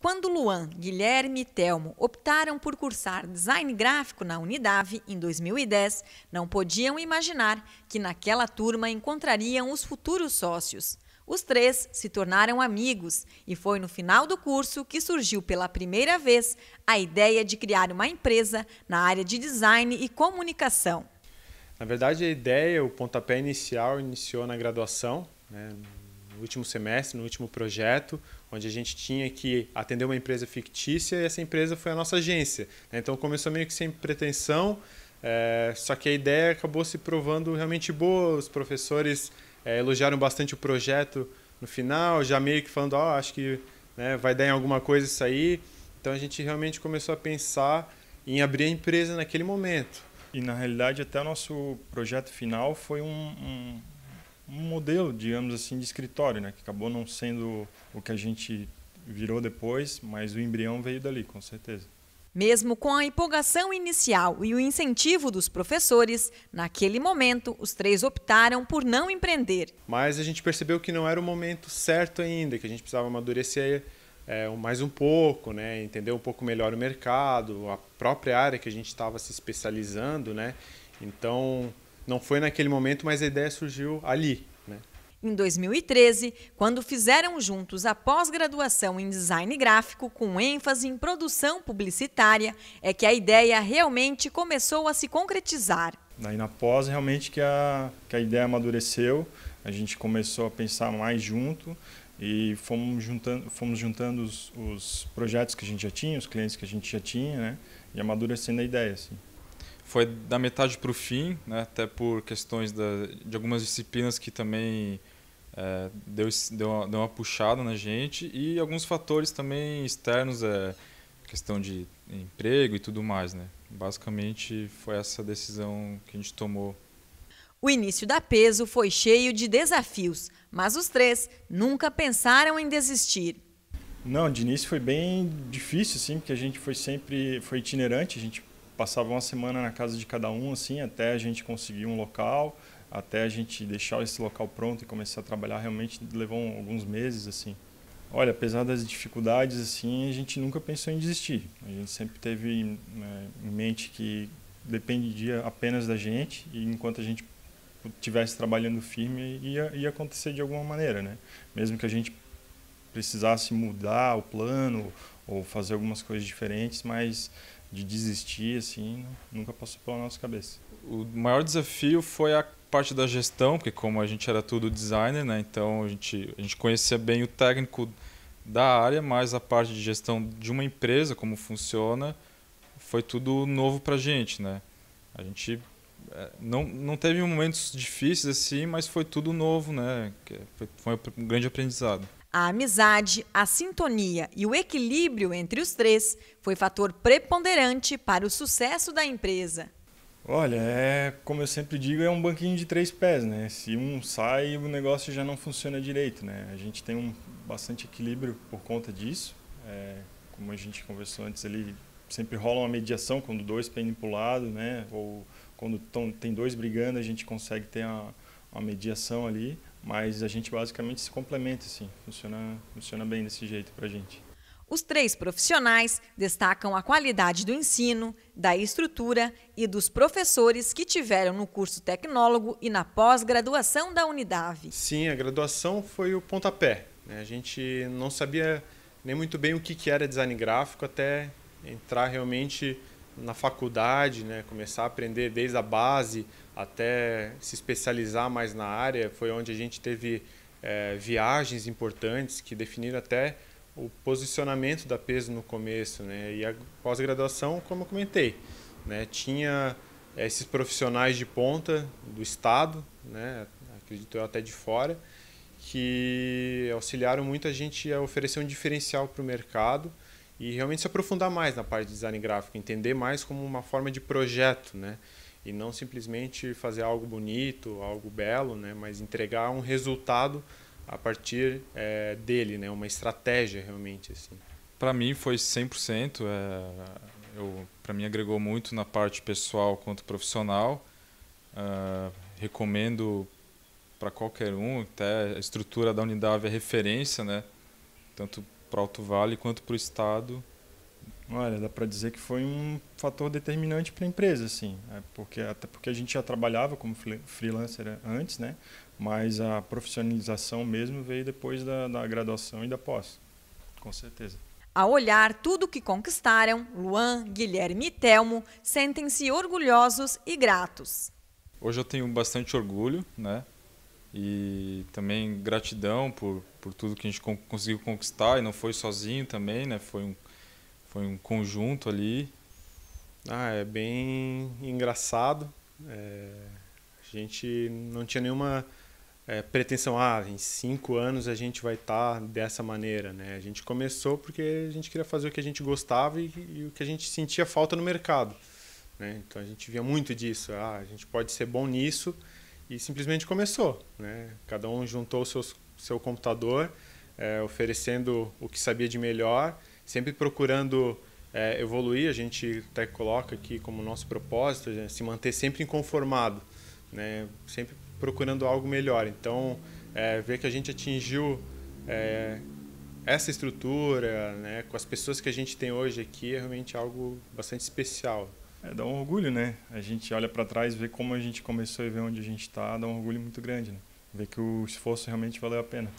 Quando Luan, Guilherme e Telmo optaram por cursar design gráfico na Unidade em 2010, não podiam imaginar que naquela turma encontrariam os futuros sócios. Os três se tornaram amigos e foi no final do curso que surgiu pela primeira vez a ideia de criar uma empresa na área de design e comunicação. Na verdade, a ideia, o pontapé inicial, iniciou na graduação, né? último semestre, no último projeto, onde a gente tinha que atender uma empresa fictícia e essa empresa foi a nossa agência. Né? Então começou meio que sem pretensão, é, só que a ideia acabou se provando realmente boa. Os professores é, elogiaram bastante o projeto no final, já meio que falando, oh, acho que né, vai dar em alguma coisa isso aí. Então a gente realmente começou a pensar em abrir a empresa naquele momento. E na realidade até o nosso projeto final foi um, um um modelo, digamos assim, de escritório, né? Que acabou não sendo o que a gente virou depois, mas o embrião veio dali, com certeza. Mesmo com a empolgação inicial e o incentivo dos professores, naquele momento os três optaram por não empreender. Mas a gente percebeu que não era o momento certo ainda, que a gente precisava amadurecer é, mais um pouco, né? entender um pouco melhor o mercado, a própria área que a gente estava se especializando. Né? Então, não foi naquele momento, mas a ideia surgiu ali. Né? Em 2013, quando fizeram juntos a pós-graduação em design gráfico com ênfase em produção publicitária, é que a ideia realmente começou a se concretizar. Daí na pós realmente que a, que a ideia amadureceu, a gente começou a pensar mais junto e fomos juntando, fomos juntando os, os projetos que a gente já tinha, os clientes que a gente já tinha, né? E amadurecendo a ideia, assim foi da metade para o fim, né? até por questões da, de algumas disciplinas que também é, deu, deu, uma, deu uma puxada na gente e alguns fatores também externos, é, questão de emprego e tudo mais. Né? Basicamente foi essa decisão que a gente tomou. O início da Peso foi cheio de desafios, mas os três nunca pensaram em desistir. Não, de início foi bem difícil, sim, porque a gente foi sempre foi itinerante, a gente passava uma semana na casa de cada um, assim, até a gente conseguir um local, até a gente deixar esse local pronto e começar a trabalhar, realmente levou alguns meses, assim. Olha, apesar das dificuldades, assim, a gente nunca pensou em desistir. A gente sempre teve né, em mente que dependia apenas da gente e enquanto a gente estivesse trabalhando firme ia, ia acontecer de alguma maneira, né? Mesmo que a gente precisasse mudar o plano ou fazer algumas coisas diferentes, mas de desistir, assim, nunca passou pela nossa cabeça. O maior desafio foi a parte da gestão, porque como a gente era tudo designer, né, então a gente, a gente conhecia bem o técnico da área, mas a parte de gestão de uma empresa, como funciona, foi tudo novo para a gente, né? A gente eh, não, não teve momentos difíceis assim, mas foi tudo novo, né? Foi, foi um grande aprendizado. A amizade, a sintonia e o equilíbrio entre os três foi fator preponderante para o sucesso da empresa. Olha, é, como eu sempre digo, é um banquinho de três pés, né? Se um sai, o negócio já não funciona direito, né? A gente tem um bastante equilíbrio por conta disso. É, como a gente conversou antes, ele sempre rola uma mediação quando dois pendem para o lado, né? Ou quando tão, tem dois brigando, a gente consegue ter uma, uma mediação ali. Mas a gente basicamente se complementa, assim. Funciona, funciona bem desse jeito para a gente. Os três profissionais destacam a qualidade do ensino, da estrutura e dos professores que tiveram no curso tecnólogo e na pós-graduação da Unidade. Sim, a graduação foi o pontapé. Né? A gente não sabia nem muito bem o que era design gráfico até entrar realmente na faculdade, né, começar a aprender desde a base até se especializar mais na área. Foi onde a gente teve é, viagens importantes que definiram até o posicionamento da peso no começo, né? E a pós-graduação, como eu comentei, né, tinha eh, esses profissionais de ponta do estado, né, acredito eu até de fora, que auxiliaram muito a gente a oferecer um diferencial para o mercado e realmente se aprofundar mais na parte de design gráfico, entender mais como uma forma de projeto, né? E não simplesmente fazer algo bonito, algo belo, né? Mas entregar um resultado a partir é, dele, né? Uma estratégia realmente assim. Para mim foi 100%, é, eh, eu para mim agregou muito na parte pessoal quanto profissional. Uh, recomendo para qualquer um, até a estrutura da Unidade é referência, né? Tanto para Alto Vale quanto para o Estado? Olha, dá para dizer que foi um fator determinante para a empresa, assim, né? porque até porque a gente já trabalhava como freelancer antes, né? Mas a profissionalização mesmo veio depois da, da graduação e da pós, com certeza. Ao olhar tudo o que conquistaram, Luan, Guilherme e Telmo sentem-se orgulhosos e gratos. Hoje eu tenho bastante orgulho, né? E também gratidão por por tudo que a gente conseguiu conquistar e não foi sozinho também, né? Foi um foi um conjunto ali. Ah, é bem engraçado. É, a gente não tinha nenhuma é, pretensão. Ah, em cinco anos a gente vai estar tá dessa maneira, né? A gente começou porque a gente queria fazer o que a gente gostava e, e o que a gente sentia falta no mercado. Né? Então a gente via muito disso. Ah, a gente pode ser bom nisso e simplesmente começou, né? Cada um juntou os seus seu computador, é, oferecendo o que sabia de melhor, sempre procurando é, evoluir. A gente até coloca aqui como nosso propósito né, se manter sempre inconformado, né, sempre procurando algo melhor. Então, é, ver que a gente atingiu é, essa estrutura, né, com as pessoas que a gente tem hoje aqui, é realmente algo bastante especial. É, dá um orgulho, né? A gente olha para trás, vê como a gente começou e vê onde a gente está, dá um orgulho muito grande, né? ver que o esforço realmente valeu a pena.